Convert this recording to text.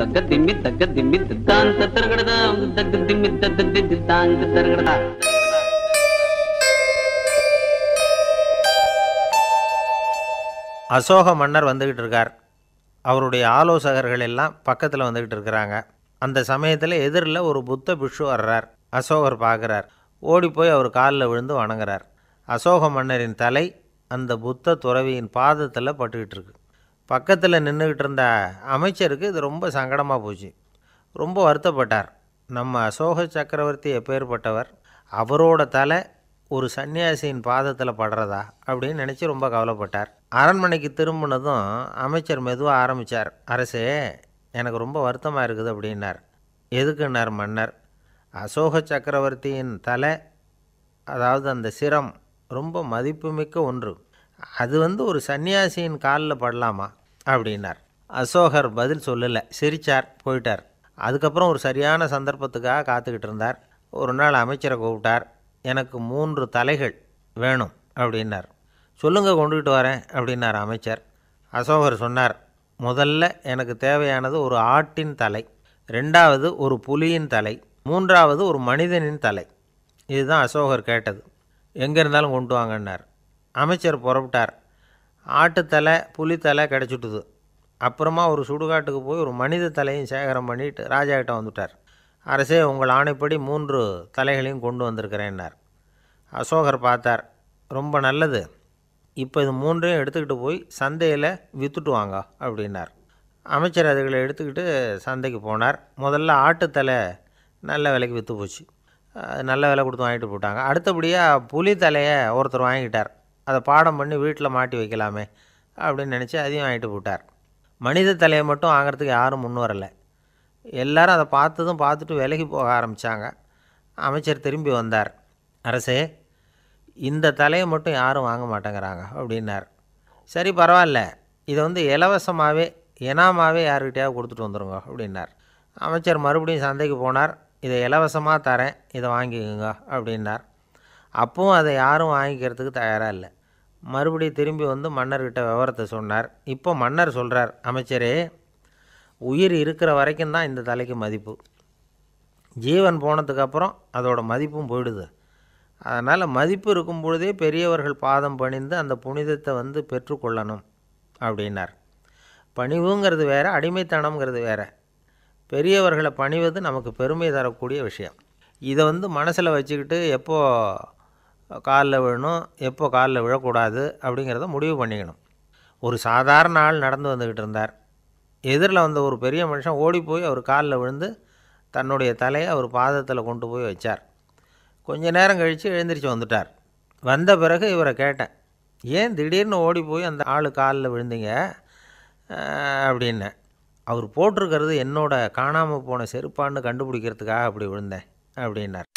தக்க திம்மி தக்க திம்பி தித்தான் தத்தரகடதா தக்க திம்மி தத்த தித்தாங்க அசோக மன்னர் வந்துக்கிட்டு இருக்கார் அவருடைய ஆலோசகர்கள் எல்லாம் பக்கத்தில் வந்துக்கிட்டு இருக்கிறாங்க அந்த சமயத்தில் எதிரில் ஒரு புத்த பிஷு வர்றார் அசோகர் பார்க்குறார் ஓடி போய் அவர் காலில் விழுந்து வணங்குறார் அசோக மன்னரின் தலை அந்த புத்த துறவியின் பாதத்தில் பட்டுக்கிட்டு இருக்கு பக்கத்தில் நின்றுக்கிட்டு இருந்த அமைச்சருக்கு இது ரொம்ப சங்கடமாக போச்சு ரொம்ப வருத்தப்பட்டார் நம்ம அசோக சக்கரவர்த்தி எப்பேற்பட்டவர் அவரோட தலை ஒரு சன்னியாசியின் பாதத்தில் படுறதா அப்படின்னு நினச்சி ரொம்ப கவலைப்பட்டார் அரண்மனைக்கு திரும்பினதும் அமைச்சர் மெதுவாக ஆரம்பித்தார் அரசே எனக்கு ரொம்ப வருத்தமாக இருக்குது அப்படின்னார் எதுக்குன்னார் மன்னர் அசோக சக்கரவர்த்தியின் தலை அதாவது அந்த சிரம் ரொம்ப மதிப்புமிக்க ஒன்று அது வந்து ஒரு சன்னியாசியின் காலில் படலாமா அப்படின்னார் அசோகர் பதில் சொல்லலை சிரிச்சார் போயிட்டார் அதுக்கப்புறம் ஒரு சரியான சந்தர்ப்பத்துக்காக காத்துக்கிட்டு இருந்தார் ஒரு நாள் அமைச்சரை கூப்பிட்டார் எனக்கு மூன்று தலைகள் வேணும் அப்படின்னார் சொல்லுங்கள் கொண்டுகிட்டு வரேன் அப்படின்னார் அமைச்சர் அசோகர் சொன்னார் முதல்ல எனக்கு தேவையானது ஒரு ஆட்டின் தலை ரெண்டாவது ஒரு புலியின் தலை மூன்றாவது ஒரு மனிதனின் தலை இதுதான் அசோகர் கேட்டது எங்கே இருந்தாலும் கொண்டு வாங்கன்னார் அமைச்சர் புறப்பட்டார் ஆட்டுத்தலை புலித்தலை கிடச்சிட்டுது அப்புறமா ஒரு சுடுகாட்டுக்கு போய் ஒரு மனித தலையும் சேகரம் பண்ணிட்டு ராஜா கிட்ட வந்துட்டார் அரசே உங்கள் ஆணைப்படி மூன்று தலைகளையும் கொண்டு வந்திருக்கிறேன்னார் அசோகர் பார்த்தார் ரொம்ப நல்லது இப்போ இது மூன்றையும் எடுத்துக்கிட்டு போய் சந்தையில் விற்றுட்டு வாங்க அப்படின்னார் அமைச்சர் அதுகளை எடுத்துக்கிட்டு சந்தைக்கு போனார் முதல்ல ஆட்டுத்தலை நல்ல விலைக்கு விற்று போச்சு நல்ல விலை கொடுத்து வாங்கிட்டு போட்டாங்க அடுத்தபடியாக புலி தலையை ஒருத்தர் வாங்கிட்டார் அதை பாடம் பண்ணி வீட்டில் மாட்டி வைக்கலாமே அப்படின்னு நினச்சி அதையும் ஆகிட்டு போட்டார் மனித தலையை மட்டும் வாங்கிறதுக்கு யாரும் முன் வரலை எல்லாரும் அதை பார்த்ததும் பார்த்துட்டு விலகி போக ஆரம்பித்தாங்க அமைச்சர் திரும்பி வந்தார் அரசே இந்த தலையை மட்டும் யாரும் வாங்க மாட்டேங்கிறாங்க அப்படின்னார் சரி பரவாயில்ல இதை வந்து இலவசமாகவே இனாமாவே யாருக்கிட்டையாவது கொடுத்துட்டு வந்துடுங்க அப்படின்னார் அமைச்சர் மறுபடியும் சந்தைக்கு போனார் இதை இலவசமாக தரேன் இதை வாங்கிக்கோங்க அப்படின்னார் அப்பவும் அதை யாரும் வாங்கிக்கிறதுக்கு தயாராக இல்லை மறுபடியும் திரும்பி வந்து மன்னர்கிட்ட விவரத்தை சொன்னார் இப்போ மன்னர் சொல்கிறார் அமைச்சரே உயிர் இருக்கிற வரைக்கும் தான் இந்த தலைக்கு மதிப்பு ஜீவன் போனதுக்கப்புறம் அதோட மதிப்பும் போயிடுது அதனால் மதிப்பு இருக்கும் பொழுதே பெரியவர்கள் பாதம் பணிந்து அந்த புனிதத்தை வந்து பெற்றுக்கொள்ளணும் அப்படின்னார் பணிவுங்கிறது வேறு அடிமைத்தனம்ங்கிறது வேறு பெரியவர்களை பணிவது நமக்கு பெருமை தரக்கூடிய விஷயம் இதை வந்து மனசில் வச்சுக்கிட்டு எப்போது காலில் விழணும் எப்போ காலில் விழக்கூடாது அப்படிங்கிறத முடிவு பண்ணிக்கணும் ஒரு சாதாரண ஆள் நடந்து வந்துக்கிட்டு இருந்தார் எதிரில் வந்த ஒரு பெரிய மனுஷன் ஓடி போய் அவர் காலில் விழுந்து தன்னுடைய தலையை அவர் பாதத்தில் கொண்டு போய் வச்சார் கொஞ்ச நேரம் கழித்து எழுந்திரிச்சு வந்துட்டார் வந்த பிறகு இவரை கேட்டேன் ஏன் திடீர்னு ஓடி போய் அந்த ஆள் காலில் விழுந்தீங்க அப்படின்னேன் அவர் போட்டிருக்கிறது என்னோட காணாமல் போன செருப்பான்னு கண்டுபிடிக்கிறதுக்காக அப்படி விழுந்தேன் அப்படின்னார்